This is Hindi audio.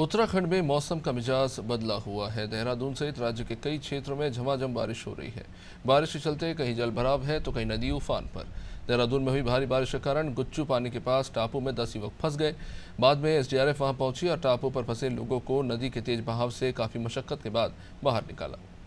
उत्तराखंड में मौसम का मिजाज बदला हुआ है देहरादून सहित राज्य के कई क्षेत्रों में झमाझम बारिश हो रही है बारिश के चलते कहीं जलभराव है तो कहीं नदी उफान पर देहरादून में हुई भारी बारिश के कारण गुच्चू पानी के पास टापू में दस युवक फंस गए बाद में एसडीआरएफ वहां पहुंची और टापू पर फंसे लोगों को नदी के तेज बहाव से काफ़ी मशक्क़त के बाद बाहर निकाला